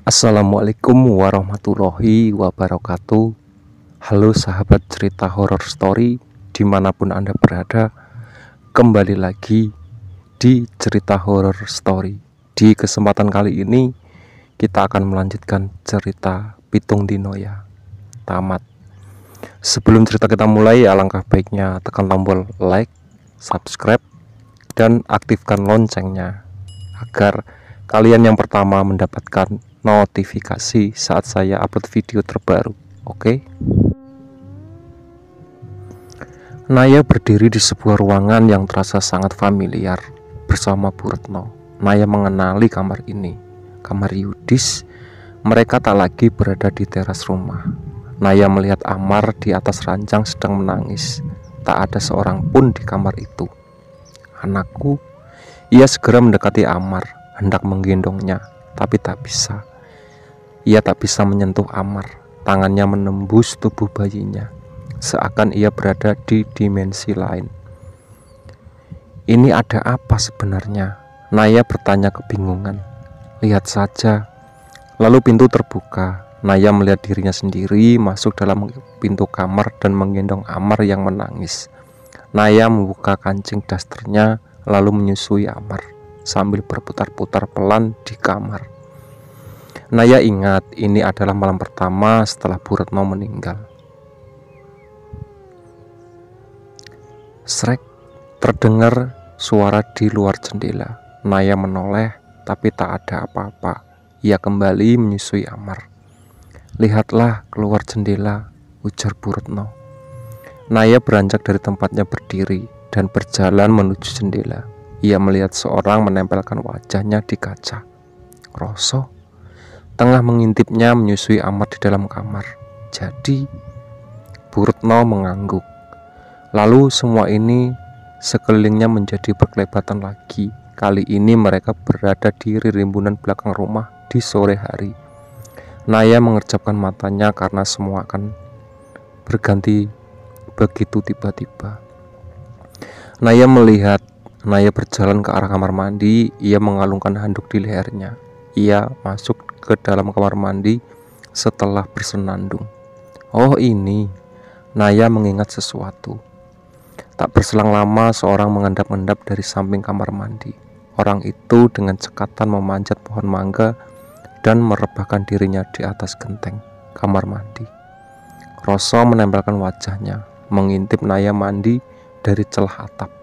Assalamualaikum warahmatullahi wabarakatuh Halo sahabat cerita horror story Dimanapun Anda berada Kembali lagi di cerita horror story Di kesempatan kali ini Kita akan melanjutkan cerita Pitung dino ya Tamat Sebelum cerita kita mulai ya, Alangkah baiknya tekan tombol like Subscribe dan aktifkan loncengnya agar kalian yang pertama mendapatkan notifikasi saat saya upload video terbaru. Oke. Okay? Naya berdiri di sebuah ruangan yang terasa sangat familiar bersama Bu Naya mengenali kamar ini, kamar Yudis. Mereka tak lagi berada di teras rumah. Naya melihat Amar di atas ranjang sedang menangis. Tak ada seorang pun di kamar itu. Anakku, ia segera mendekati Amar, hendak menggendongnya tapi tak bisa. Ia tak bisa menyentuh Amar, tangannya menembus tubuh bayinya, seakan ia berada di dimensi lain. Ini ada apa sebenarnya? Naya bertanya kebingungan. Lihat saja. Lalu pintu terbuka. Naya melihat dirinya sendiri masuk dalam pintu kamar dan menggendong Amar yang menangis. Naya membuka kancing dasternya lalu menyusui Amar sambil berputar-putar pelan di kamar. Naya ingat ini adalah malam pertama setelah Bu Retno meninggal. Srek terdengar suara di luar jendela. Naya menoleh tapi tak ada apa-apa. Ia kembali menyusui Amar. Lihatlah keluar jendela, ujar Bu Retno. Naya beranjak dari tempatnya berdiri dan berjalan menuju jendela. Ia melihat seorang menempelkan wajahnya di kaca. Rosso tengah mengintipnya menyusui Amar di dalam kamar. Jadi, Burutno mengangguk. Lalu semua ini sekelilingnya menjadi perkelebatan lagi. Kali ini mereka berada di rimbunan belakang rumah di sore hari. Naya mengerjapkan matanya karena semua akan berganti begitu tiba-tiba. Naya melihat Naya berjalan ke arah kamar mandi. Ia mengalungkan handuk di lehernya. Ia masuk ke dalam kamar mandi setelah bersenandung. Oh, ini Naya mengingat sesuatu. Tak berselang lama, seorang mengendap-endap dari samping kamar mandi. Orang itu dengan cekatan memanjat pohon mangga dan merebahkan dirinya di atas genteng kamar mandi. Rosso menempelkan wajahnya, mengintip Naya mandi dari celah atap.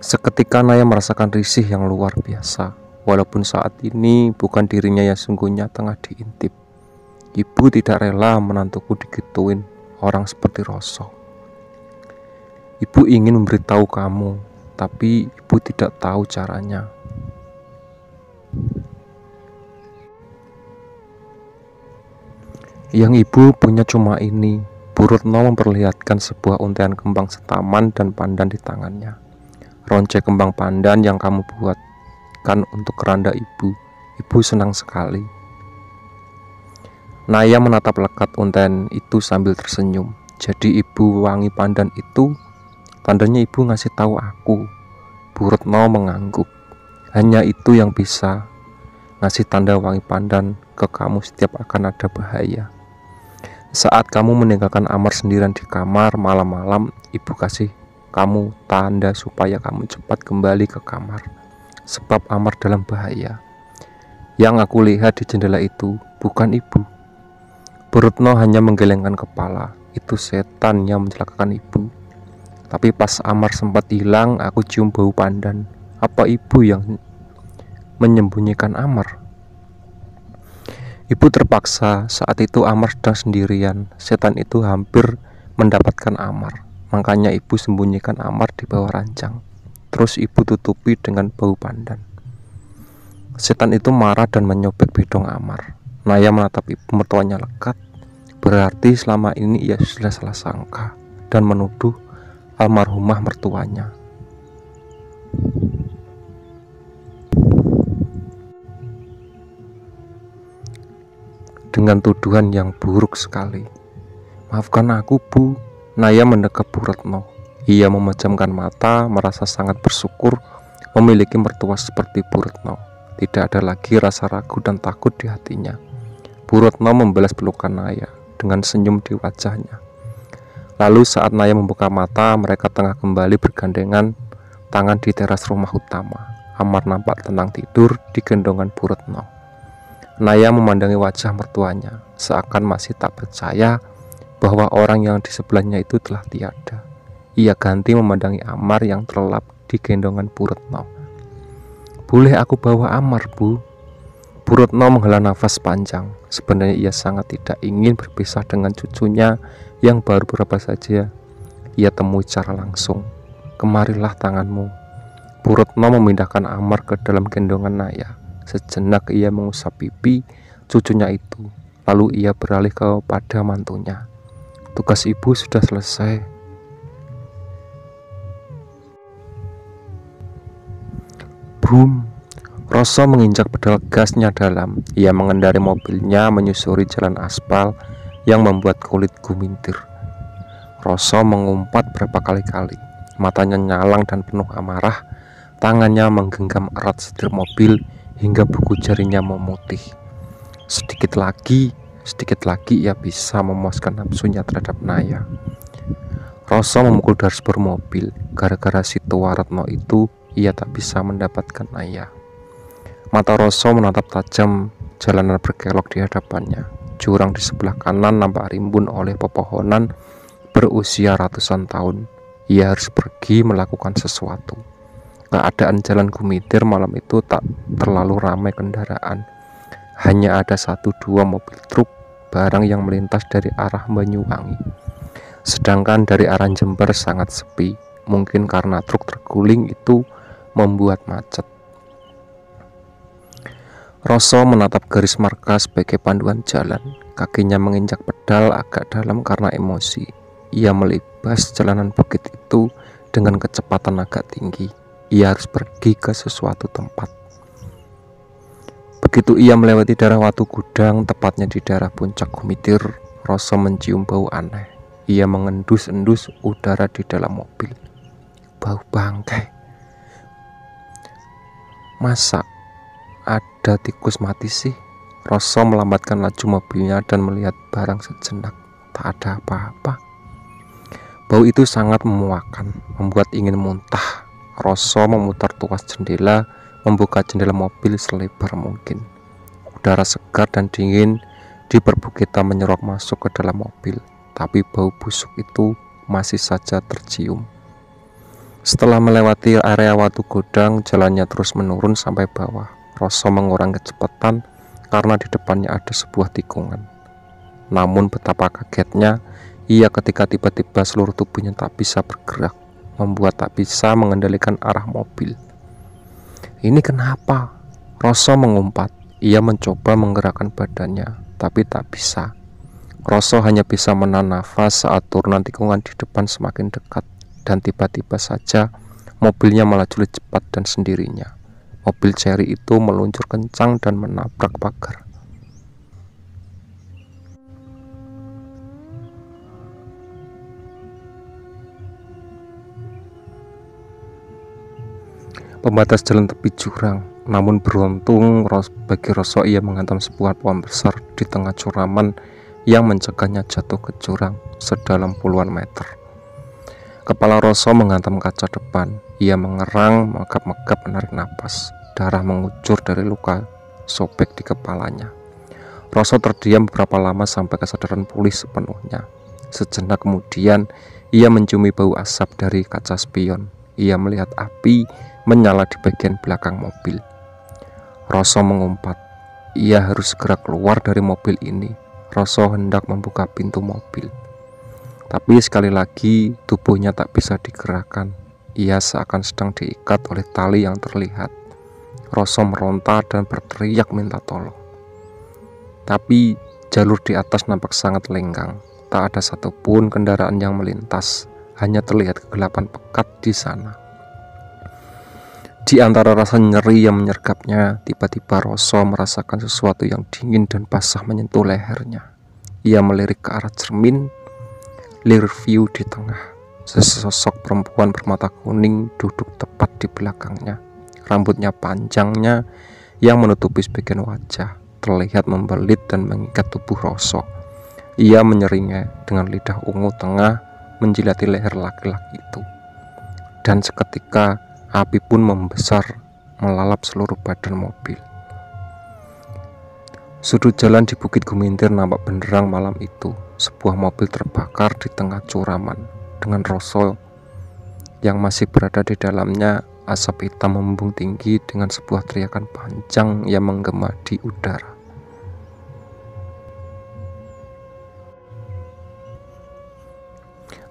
Seketika Naya merasakan risih yang luar biasa, walaupun saat ini bukan dirinya yang sungguhnya tengah diintip. Ibu tidak rela menantuku digituin orang seperti Rosso. Ibu ingin memberitahu kamu, tapi ibu tidak tahu caranya. Yang ibu punya cuma ini, Bu Retno memperlihatkan sebuah untaian kembang setaman dan pandan di tangannya. Ronce kembang pandan yang kamu buat, kan untuk keranda ibu. Ibu senang sekali. Naya menatap lekat unten itu sambil tersenyum. Jadi ibu wangi pandan itu tandanya ibu ngasih tahu aku. Bu Retno mengangguk. Hanya itu yang bisa ngasih tanda wangi pandan ke kamu setiap akan ada bahaya. Saat kamu meninggalkan Amar sendirian di kamar malam-malam, ibu kasih kamu tanda supaya kamu cepat kembali ke kamar, sebab Amar dalam bahaya. Yang aku lihat di jendela itu bukan ibu. Burutno hanya menggelengkan kepala, itu setan yang mencelakakan ibu. Tapi pas Amar sempat hilang, aku cium bau pandan. Apa ibu yang menyembunyikan Amar? Ibu terpaksa saat itu Amar sedang sendirian. Setan itu hampir mendapatkan Amar. Makanya ibu sembunyikan Amar di bawah ranjang. Terus ibu tutupi dengan bau pandan. Setan itu marah dan menyobek bedong Amar. Naya menatap ibu mertuanya lekat. Berarti selama ini ia sudah salah sangka dan menuduh almarhumah mertuanya. Dengan tuduhan yang buruk sekali. Maafkan aku, Bu, Naya mendekap Retno. Ia memejamkan mata, merasa sangat bersyukur memiliki mertua seperti Retno. Tidak ada lagi rasa ragu dan takut di hatinya. Retno membalas pelukan Naya dengan senyum di wajahnya. Lalu saat Naya membuka mata, mereka tengah kembali bergandengan tangan di teras rumah utama. Amar nampak tenang tidur di gendongan Retno. Naya memandangi wajah mertuanya, seakan masih tak percaya bahwa orang yang di sebelahnya itu telah tiada. Ia ganti memandangi Amar yang terlelap di gendongan Purutno. Boleh aku bawa Amar, Bu? Purutno menghela nafas panjang. Sebenarnya ia sangat tidak ingin berpisah dengan cucunya yang baru berapa saja. Ia temui cara langsung. Kemarilah tanganmu. Purutno memindahkan Amar ke dalam gendongan Naya. Sejenak ia mengusap pipi cucunya itu. Lalu ia beralih kepada mantunya. Tugas ibu sudah selesai. Brum. Rosso menginjak pedal gasnya dalam. Ia mengendari mobilnya menyusuri jalan aspal yang membuat kulit gumintir. Rosso mengumpat berapa kali-kali. Matanya nyalang dan penuh amarah. Tangannya menggenggam erat setir mobil hingga buku jarinya memutih. Sedikit lagi, Sedikit lagi ia bisa memuaskan nafsunya terhadap Naya. Rosa memukul dashboard mobil. Gara-gara si tua Retno itu, ia tak bisa mendapatkan Naya. Mata Rosso menatap tajam jalanan berkelok di hadapannya. Jurang di sebelah kanan nampak rimbun oleh pepohonan berusia ratusan tahun. Ia harus pergi melakukan sesuatu. Keadaan jalan Gumitir malam itu tak terlalu ramai kendaraan hanya ada satu dua mobil truk barang yang melintas dari arah Banyuwangi. Sedangkan dari arah Jember sangat sepi, mungkin karena truk terguling itu membuat macet. Rosso menatap garis markas sebagai panduan jalan. Kakinya menginjak pedal agak dalam karena emosi. Ia melibas jalanan bukit itu dengan kecepatan agak tinggi. Ia harus pergi ke sesuatu tempat. Begitu ia melewati daerah Watu Gudang, tepatnya di daerah puncak Gumitir, Rosso mencium bau aneh. Ia mengendus-endus udara di dalam mobil. Bau bangkai. Masa ada tikus mati sih? Rosso melambatkan laju mobilnya dan melihat barang sejenak. Tak ada apa-apa. Bau itu sangat memuakan, membuat ingin muntah. Rosso memutar tuas jendela membuka jendela mobil selebar mungkin. Udara segar dan dingin di perbukitan menyerok masuk ke dalam mobil, tapi bau busuk itu masih saja tercium. Setelah melewati area Watu Godang, jalannya terus menurun sampai bawah. Rosso mengurangi kecepatan karena di depannya ada sebuah tikungan. Namun betapa kagetnya ia ketika tiba-tiba seluruh tubuhnya tak bisa bergerak, membuat tak bisa mengendalikan arah mobil. Ini kenapa? Rosso mengumpat. Ia mencoba menggerakkan badannya, tapi tak bisa. Rosso hanya bisa menahan nafas saat turunan tikungan di depan semakin dekat dan tiba-tiba saja mobilnya melaju cepat dan sendirinya. Mobil Cherry itu meluncur kencang dan menabrak pagar. pembatas jalan tepi jurang. Namun beruntung bagi Rosso ia menghantam sebuah pohon besar di tengah curaman yang mencegahnya jatuh ke jurang sedalam puluhan meter. Kepala Rosso menghantam kaca depan. Ia mengerang, megap-megap menarik nafas. Darah mengucur dari luka sobek di kepalanya. Rosso terdiam beberapa lama sampai kesadaran pulih sepenuhnya. Sejenak kemudian, ia menciumi bau asap dari kaca spion. Ia melihat api menyala di bagian belakang mobil. Rosso mengumpat. Ia harus segera keluar dari mobil ini. Rosso hendak membuka pintu mobil. Tapi sekali lagi tubuhnya tak bisa digerakkan. Ia seakan sedang diikat oleh tali yang terlihat. Rosso meronta dan berteriak minta tolong. Tapi jalur di atas nampak sangat lenggang. Tak ada satupun kendaraan yang melintas. Hanya terlihat kegelapan pekat di sana. Di antara rasa nyeri yang menyergapnya, tiba-tiba Rosso merasakan sesuatu yang dingin dan basah menyentuh lehernya. Ia melirik ke arah cermin rear view di tengah. Sesosok perempuan bermata kuning duduk tepat di belakangnya. Rambutnya panjangnya yang menutupi sebagian wajah terlihat membelit dan mengikat tubuh Rosso. Ia menyeringai dengan lidah ungu tengah menjilati leher laki-laki itu. Dan seketika Api pun membesar melalap seluruh badan mobil. Sudut jalan di Bukit Gumintir nampak benderang malam itu. Sebuah mobil terbakar di tengah curaman dengan rosol yang masih berada di dalamnya asap hitam membung tinggi dengan sebuah teriakan panjang yang menggema di udara.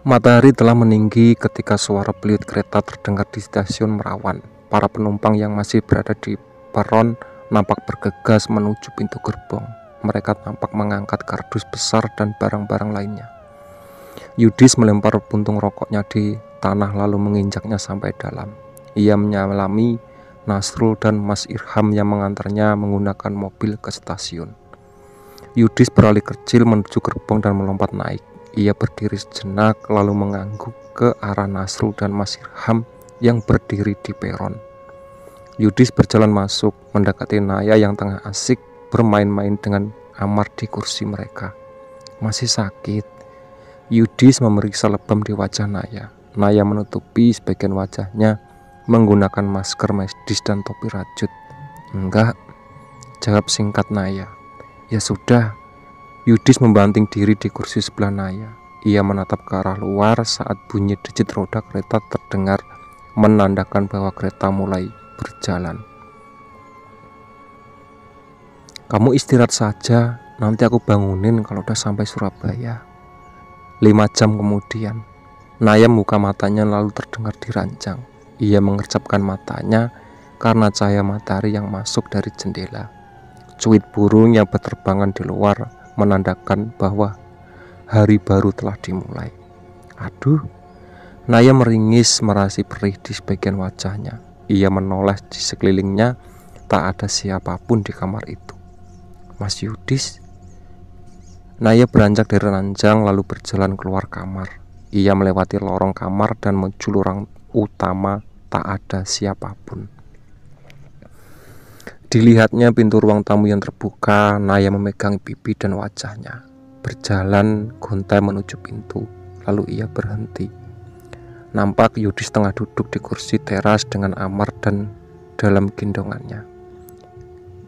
Matahari telah meninggi ketika suara peliut kereta terdengar di stasiun Merawan. Para penumpang yang masih berada di peron nampak bergegas menuju pintu gerbong. Mereka tampak mengangkat kardus besar dan barang-barang lainnya. Yudis melempar puntung rokoknya di tanah lalu menginjaknya sampai dalam. Ia menyalami Nasrul dan Mas Irham yang mengantarnya menggunakan mobil ke stasiun. Yudis beralih kecil menuju gerbong dan melompat naik. Ia berdiri sejenak lalu mengangguk ke arah Nasrul dan Mas Irham yang berdiri di peron. Yudis berjalan masuk mendekati Naya yang tengah asik bermain-main dengan Amar di kursi mereka. Masih sakit. Yudis memeriksa lebam di wajah Naya. Naya menutupi sebagian wajahnya menggunakan masker medis dan topi rajut. Enggak, jawab singkat Naya. Ya sudah, Yudis membanting diri di kursi sebelah Naya. Ia menatap ke arah luar saat bunyi digit roda kereta terdengar menandakan bahwa kereta mulai berjalan. Kamu istirahat saja, nanti aku bangunin kalau udah sampai Surabaya. Lima jam kemudian, Naya buka matanya lalu terdengar dirancang. Ia mengercapkan matanya karena cahaya matahari yang masuk dari jendela. Cuit burung yang berterbangan di luar menandakan bahwa hari baru telah dimulai. Aduh, Naya meringis merasi perih di sebagian wajahnya. Ia menoleh di sekelilingnya, tak ada siapapun di kamar itu. Mas Yudis, Naya beranjak dari ranjang lalu berjalan keluar kamar. Ia melewati lorong kamar dan menuju lorong utama tak ada siapapun. Dilihatnya pintu ruang tamu yang terbuka, Naya memegang pipi dan wajahnya. Berjalan Gonta menuju pintu, lalu ia berhenti. Nampak Yudis tengah duduk di kursi teras dengan Amar dan dalam gendongannya.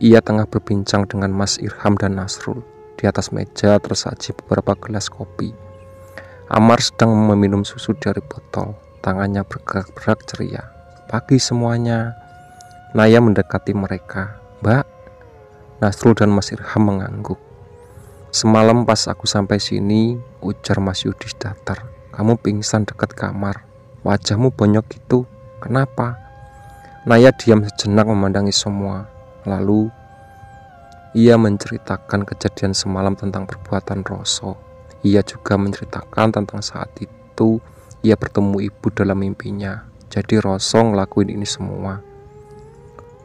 Ia tengah berbincang dengan Mas Irham dan Nasrul. Di atas meja tersaji beberapa gelas kopi. Amar sedang meminum susu dari botol, tangannya bergerak-gerak ceria. Pagi semuanya, Naya mendekati mereka. Mbak, Nasrul dan Mas Irham mengangguk. Semalam pas aku sampai sini, ujar Mas Yudis datar. Kamu pingsan dekat kamar. Wajahmu bonyok gitu. Kenapa? Naya diam sejenak memandangi semua. Lalu, ia menceritakan kejadian semalam tentang perbuatan Rosso. Ia juga menceritakan tentang saat itu ia bertemu ibu dalam mimpinya. Jadi Rosso ngelakuin ini semua.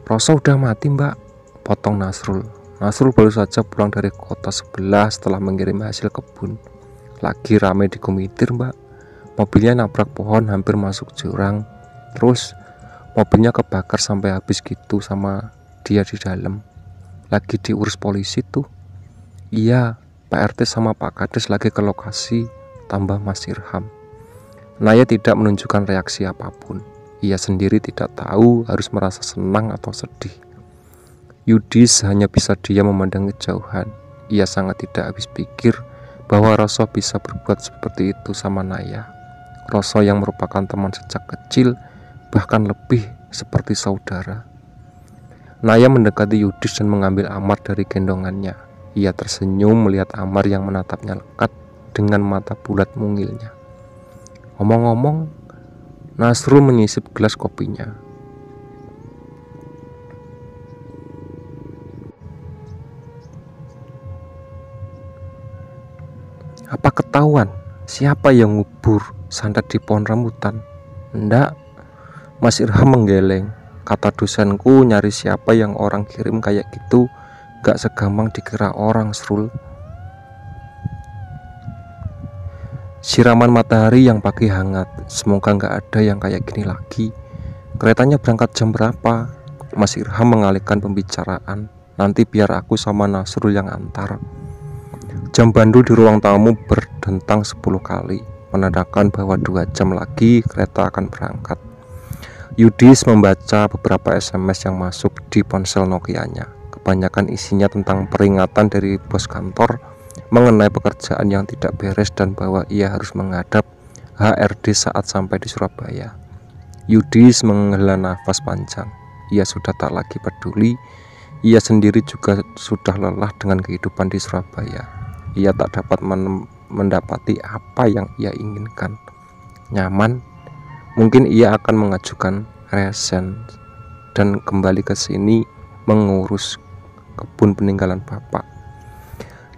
Rosa udah mati mbak, potong Nasrul. Nasrul baru saja pulang dari kota sebelah setelah mengirim hasil kebun. Lagi rame di komitir mbak. Mobilnya nabrak pohon hampir masuk jurang. Terus mobilnya kebakar sampai habis gitu sama dia di dalam. Lagi diurus polisi tuh. Iya, Pak RT sama Pak Kades lagi ke lokasi tambah Mas Irham. Naya tidak menunjukkan reaksi apapun. Ia sendiri tidak tahu harus merasa senang atau sedih. Yudis hanya bisa diam memandang kejauhan. Ia sangat tidak habis pikir bahwa Rosso bisa berbuat seperti itu sama Naya. Rosso yang merupakan teman sejak kecil, bahkan lebih seperti saudara. Naya mendekati Yudis dan mengambil Amar dari gendongannya. Ia tersenyum melihat Amar yang menatapnya lekat dengan mata bulat mungilnya. Omong-omong, Nasrul menyisip gelas kopinya. Apa ketahuan siapa yang ngubur santet di pohon rambutan? Ndak, Mas Irham menggeleng. Kata dosenku nyari siapa yang orang kirim kayak gitu gak segampang dikira orang serul Siraman matahari yang pagi hangat Semoga nggak ada yang kayak gini lagi Keretanya berangkat jam berapa? Mas Irham mengalihkan pembicaraan Nanti biar aku sama Nasrul yang antar Jam bandul di ruang tamu berdentang 10 kali Menandakan bahwa dua jam lagi kereta akan berangkat Yudis membaca beberapa SMS yang masuk di ponsel Nokia-nya. Kebanyakan isinya tentang peringatan dari bos kantor mengenai pekerjaan yang tidak beres dan bahwa ia harus menghadap HRD saat sampai di Surabaya. Yudis menghela nafas panjang. Ia sudah tak lagi peduli. Ia sendiri juga sudah lelah dengan kehidupan di Surabaya. Ia tak dapat mendapati apa yang ia inginkan. Nyaman, mungkin ia akan mengajukan resen dan kembali ke sini mengurus kebun peninggalan bapak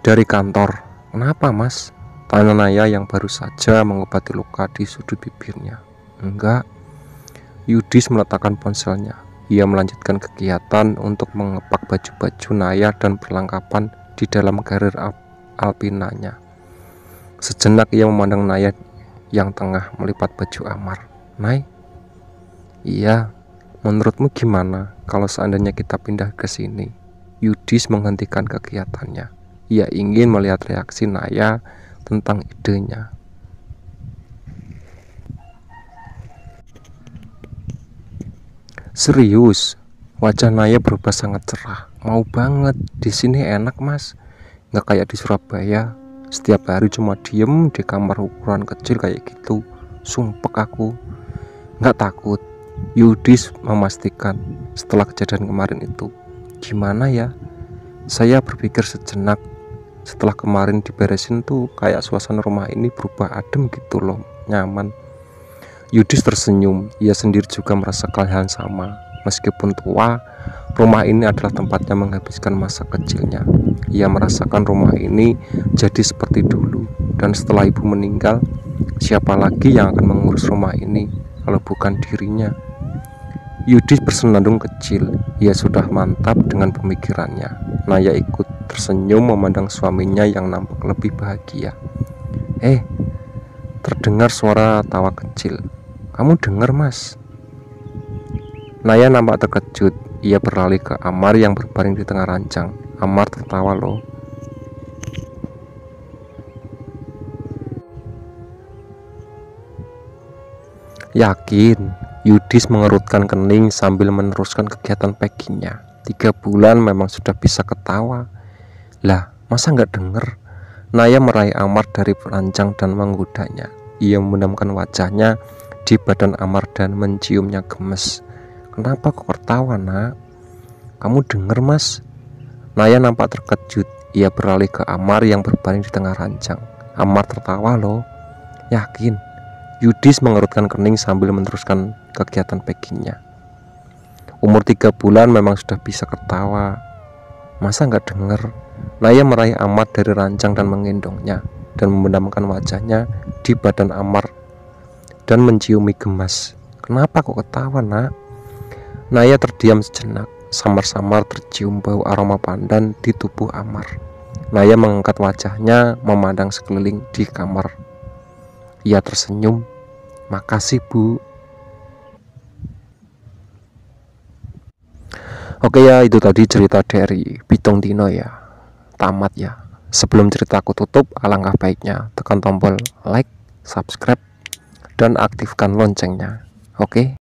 dari kantor. Kenapa mas? Tanya Naya yang baru saja mengobati luka di sudut bibirnya. Enggak. Yudis meletakkan ponselnya. Ia melanjutkan kegiatan untuk mengepak baju-baju Naya dan perlengkapan di dalam karir al alpinanya. Sejenak ia memandang Naya yang tengah melipat baju Amar. Nay? Iya, menurutmu gimana kalau seandainya kita pindah ke sini? Yudis menghentikan kegiatannya ia ingin melihat reaksi Naya tentang idenya. Serius, wajah Naya berubah sangat cerah. Mau banget, di sini enak mas. Nggak kayak di Surabaya, setiap hari cuma diem di kamar ukuran kecil kayak gitu. Sumpek aku, nggak takut. Yudis memastikan setelah kejadian kemarin itu. Gimana ya? Saya berpikir sejenak setelah kemarin diberesin tuh kayak suasana rumah ini berubah adem gitu loh nyaman Yudis tersenyum ia sendiri juga merasa kalian sama meskipun tua rumah ini adalah tempatnya menghabiskan masa kecilnya ia merasakan rumah ini jadi seperti dulu dan setelah ibu meninggal siapa lagi yang akan mengurus rumah ini kalau bukan dirinya Yudis bersenandung kecil ia sudah mantap dengan pemikirannya Naya ikut tersenyum memandang suaminya yang nampak lebih bahagia. Eh, terdengar suara tawa kecil. Kamu dengar, Mas? Naya nampak terkejut. Ia berlari ke Amar yang berbaring di tengah ranjang. Amar tertawa loh. Yakin, Yudis mengerutkan kening sambil meneruskan kegiatan packingnya. Tiga bulan memang sudah bisa ketawa. Lah, masa nggak dengar? Naya meraih Amar dari ranjang dan menggodanya. Ia menamkan wajahnya di badan Amar dan menciumnya gemes. Kenapa kok tertawa, nak? Kamu dengar, mas? Naya nampak terkejut. Ia beralih ke Amar yang berbaring di tengah ranjang. Amar tertawa loh. Yakin? Yudis mengerutkan kening sambil meneruskan kegiatan packingnya. Umur tiga bulan memang sudah bisa ketawa, Masa nggak dengar? Naya meraih Amar dari rancang dan menggendongnya dan membenamkan wajahnya di badan Amar dan menciumi gemas. Kenapa kok ketawa nak? Naya terdiam sejenak, samar-samar tercium bau aroma pandan di tubuh Amar. Naya mengangkat wajahnya memandang sekeliling di kamar. Ia tersenyum. Makasih bu, Oke ya itu tadi cerita dari Bitong Dino ya Tamat ya Sebelum ceritaku tutup alangkah baiknya tekan tombol like, subscribe, dan aktifkan loncengnya Oke